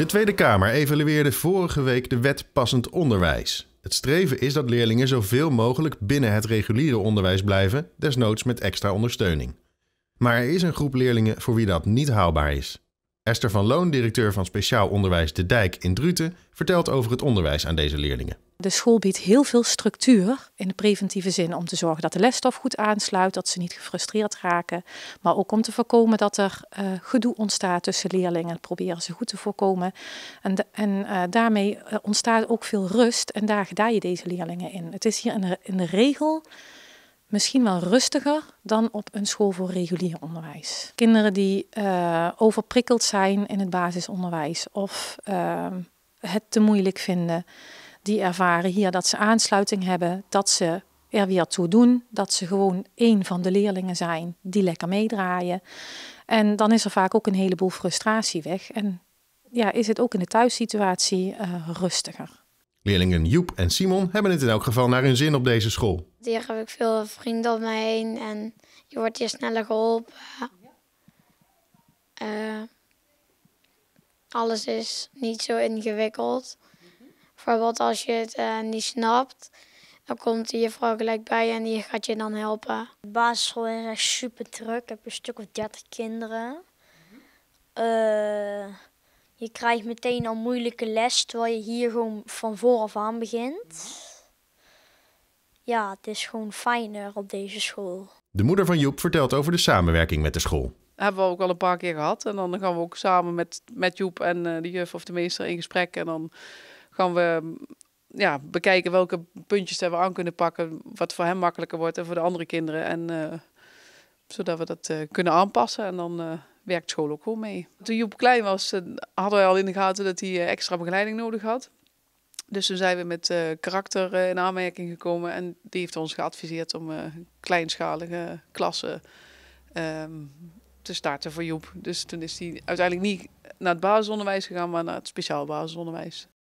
De Tweede Kamer evalueerde vorige week de wet passend onderwijs. Het streven is dat leerlingen zoveel mogelijk binnen het reguliere onderwijs blijven, desnoods met extra ondersteuning. Maar er is een groep leerlingen voor wie dat niet haalbaar is. Esther van Loon, directeur van Speciaal Onderwijs De Dijk in Druten, vertelt over het onderwijs aan deze leerlingen. De school biedt heel veel structuur in de preventieve zin om te zorgen dat de lesstof goed aansluit, dat ze niet gefrustreerd raken, maar ook om te voorkomen dat er uh, gedoe ontstaat tussen leerlingen. proberen ze goed te voorkomen. En, en eh, daarmee eh, ontstaat ook veel rust en daar gedij je deze leerlingen in. Het is hier in de, in de regel misschien wel rustiger dan op een school voor regulier onderwijs. Kinderen die overprikkeld zijn in het basisonderwijs of ehm, het te moeilijk vinden, die ervaren hier dat ze aansluiting hebben, dat ze er weer toe doen, dat ze gewoon één van de leerlingen zijn die lekker meedraaien. En dan is er vaak ook een heleboel frustratie weg. En ja, is het ook in de thuissituatie eh, rustiger. Leerlingen Joep en Simon hebben het in elk geval naar hun zin op deze school. Hier heb ik veel vrienden om me heen en je wordt hier sneller geholpen. Eh, alles is niet zo ingewikkeld. Bijvoorbeeld als je het eh, niet snapt, dan komt je vrouw gelijk bij en die gaat je dan helpen. basisschool is echt super druk. Ik heb een stuk of 30 kinderen. Eh, je krijgt meteen al moeilijke les, terwijl je hier gewoon van vooraf aan begint. Ja, het is gewoon fijner op deze school. De moeder van Joep vertelt over de samenwerking met de school. hebben we ook al een paar keer gehad. En dan gaan we ook samen met, met Joep en eh, de juf of de meester in gesprek. En dan gaan we ja, bekijken welke puntjes we aan kunnen pakken. Wat voor hem makkelijker wordt en voor de andere kinderen. En, eh, zodat we dat eh, kunnen aanpassen. En dan eh, werkt school ook gewoon mee. Toen Joep klein was, hadden we al in de gaten dat hij extra begeleiding nodig had. Dus toen zijn we met karakter in aanmerking gekomen. En die heeft ons geadviseerd om kleinschalige klassen ehm, te starten voor Joep. Dus toen is hij uiteindelijk niet naar het basisonderwijs gegaan, maar naar het speciaal basisonderwijs.